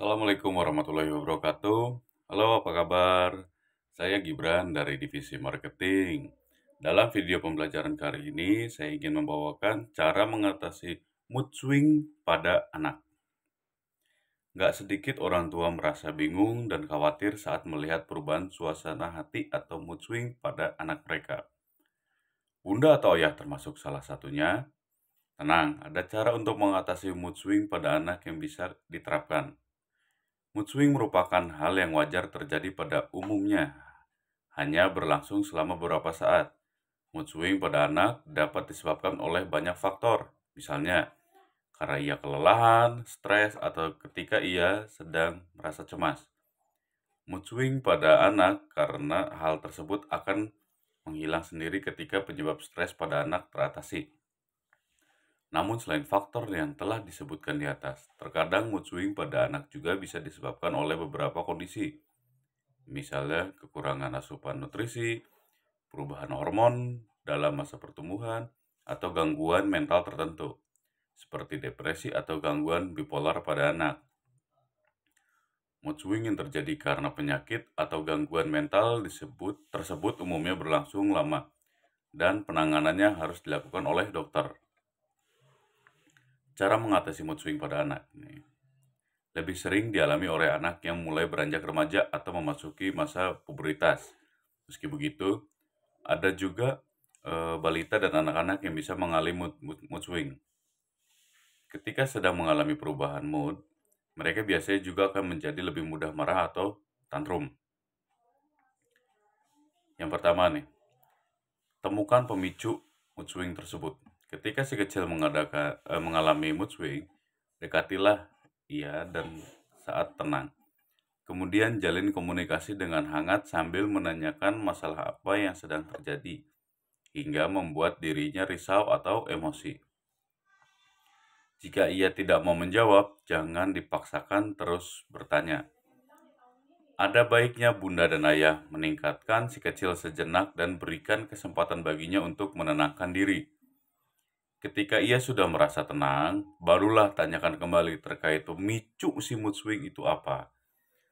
Assalamualaikum warahmatullahi wabarakatuh. Halo, apa kabar? Saya Gibran dari Divisi Marketing. Dalam video pembelajaran kali ini, saya ingin membawakan cara mengatasi mood swing pada anak. Gak sedikit orang tua merasa bingung dan khawatir saat melihat perubahan suasana hati atau mood swing pada anak mereka. Bunda atau ayah termasuk salah satunya. Tenang, ada cara untuk mengatasi mood swing pada anak yang bisa diterapkan. Mood swing merupakan hal yang wajar terjadi pada umumnya, hanya berlangsung selama beberapa saat. Mood swing pada anak dapat disebabkan oleh banyak faktor, misalnya karena ia kelelahan, stres, atau ketika ia sedang merasa cemas. Mood swing pada anak karena hal tersebut akan menghilang sendiri ketika penyebab stres pada anak teratasi. Namun selain faktor yang telah disebutkan di atas, terkadang mood swing pada anak juga bisa disebabkan oleh beberapa kondisi. Misalnya kekurangan asupan nutrisi, perubahan hormon dalam masa pertumbuhan, atau gangguan mental tertentu, seperti depresi atau gangguan bipolar pada anak. Mood swing yang terjadi karena penyakit atau gangguan mental disebut tersebut umumnya berlangsung lama, dan penanganannya harus dilakukan oleh dokter. Cara mengatasi mood swing pada anak ini Lebih sering dialami oleh anak yang mulai beranjak remaja atau memasuki masa puberitas. Meski begitu, ada juga e, balita dan anak-anak yang bisa mengalami mood, mood, mood swing. Ketika sedang mengalami perubahan mood, mereka biasanya juga akan menjadi lebih mudah marah atau tantrum. Yang pertama nih, temukan pemicu mood swing tersebut. Ketika si kecil mengadakan, eh, mengalami mood swing, dekatilah ia dan saat tenang. Kemudian jalin komunikasi dengan hangat sambil menanyakan masalah apa yang sedang terjadi, hingga membuat dirinya risau atau emosi. Jika ia tidak mau menjawab, jangan dipaksakan terus bertanya. Ada baiknya bunda dan ayah meningkatkan si kecil sejenak dan berikan kesempatan baginya untuk menenangkan diri. Ketika ia sudah merasa tenang, barulah tanyakan kembali terkait pemicu si mood swing itu apa.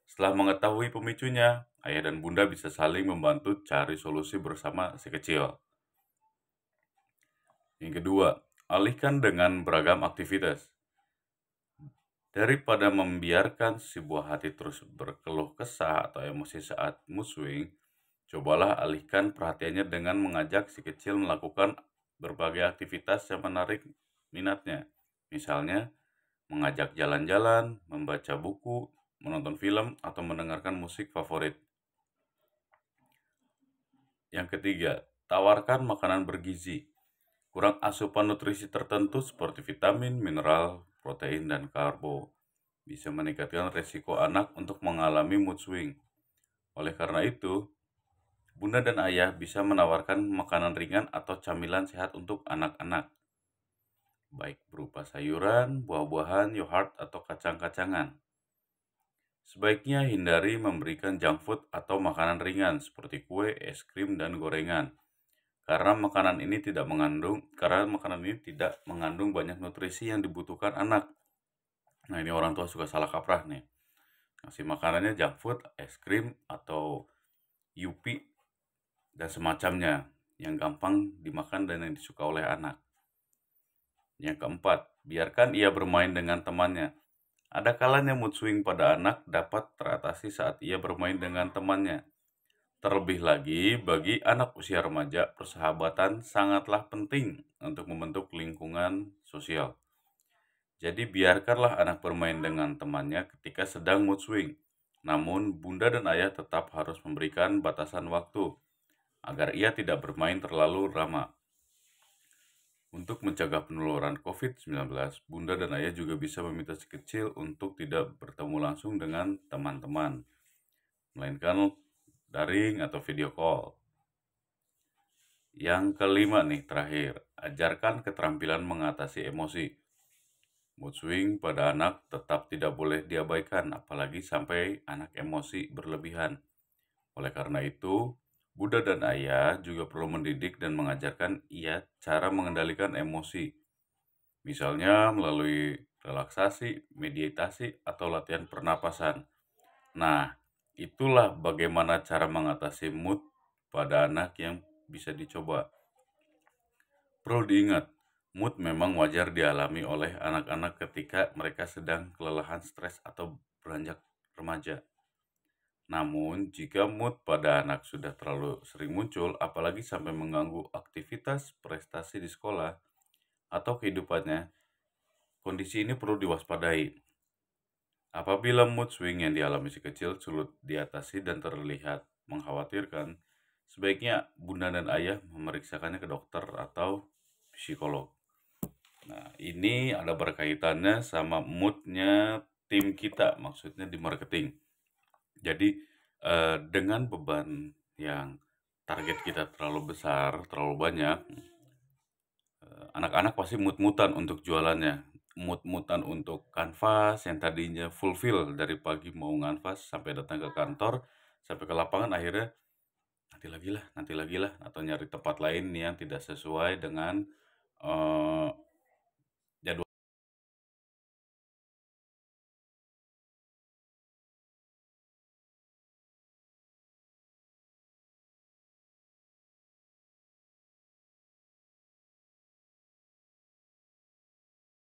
Setelah mengetahui pemicunya, ayah dan bunda bisa saling membantu cari solusi bersama si kecil. Yang kedua, alihkan dengan beragam aktivitas. Daripada membiarkan si buah hati terus berkeluh kesah atau emosi saat mood swing, cobalah alihkan perhatiannya dengan mengajak si kecil melakukan berbagai aktivitas yang menarik minatnya. Misalnya, mengajak jalan-jalan, membaca buku, menonton film, atau mendengarkan musik favorit. Yang ketiga, tawarkan makanan bergizi. Kurang asupan nutrisi tertentu seperti vitamin, mineral, protein, dan karbo bisa meningkatkan resiko anak untuk mengalami mood swing. Oleh karena itu, Bunda dan ayah bisa menawarkan makanan ringan atau camilan sehat untuk anak-anak, baik berupa sayuran, buah-buahan, yogurt, atau kacang-kacangan. Sebaiknya hindari memberikan junk food atau makanan ringan seperti kue, es krim, dan gorengan, karena makanan ini tidak mengandung karena makanan ini tidak mengandung banyak nutrisi yang dibutuhkan anak. Nah ini orang tua suka salah kaprah nih, ngasih makanannya junk food, es krim, atau Yupi dan semacamnya yang gampang dimakan dan yang disuka oleh anak. Yang keempat, biarkan ia bermain dengan temannya. Ada kalanya mood swing pada anak dapat teratasi saat ia bermain dengan temannya. Terlebih lagi, bagi anak usia remaja, persahabatan sangatlah penting untuk membentuk lingkungan sosial. Jadi biarkanlah anak bermain dengan temannya ketika sedang mood swing. Namun, bunda dan ayah tetap harus memberikan batasan waktu agar ia tidak bermain terlalu ramah. Untuk mencegah penularan COVID-19, bunda dan ayah juga bisa meminta si kecil untuk tidak bertemu langsung dengan teman-teman, melainkan daring atau video call. Yang kelima nih, terakhir, ajarkan keterampilan mengatasi emosi. Mood swing pada anak tetap tidak boleh diabaikan, apalagi sampai anak emosi berlebihan. Oleh karena itu, Buddha dan ayah juga perlu mendidik dan mengajarkan ia cara mengendalikan emosi. Misalnya melalui relaksasi, meditasi, atau latihan pernapasan. Nah, itulah bagaimana cara mengatasi mood pada anak yang bisa dicoba. Perlu diingat, mood memang wajar dialami oleh anak-anak ketika mereka sedang kelelahan stres atau beranjak remaja. Namun, jika mood pada anak sudah terlalu sering muncul, apalagi sampai mengganggu aktivitas prestasi di sekolah atau kehidupannya, kondisi ini perlu diwaspadai. Apabila mood swing yang dialami si kecil sulit diatasi dan terlihat mengkhawatirkan, sebaiknya bunda dan ayah memeriksakannya ke dokter atau psikolog. Nah, ini ada berkaitannya sama moodnya tim kita, maksudnya di marketing. Jadi, uh, dengan beban yang target kita terlalu besar, terlalu banyak, anak eh, anak-anak pasti mut-mutan untuk jualannya, mut-mutan untuk kanvas yang tadinya fulfill dari pagi mau nganvas sampai datang ke kantor, sampai ke lapangan akhirnya, "Nanti lagi lah nanti lagi lah," atau nyari tempat lain yang tidak sesuai dengan, uh,